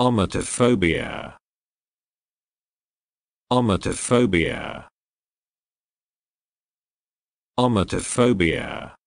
Omatophobia. Omatophobia. Omatophobia.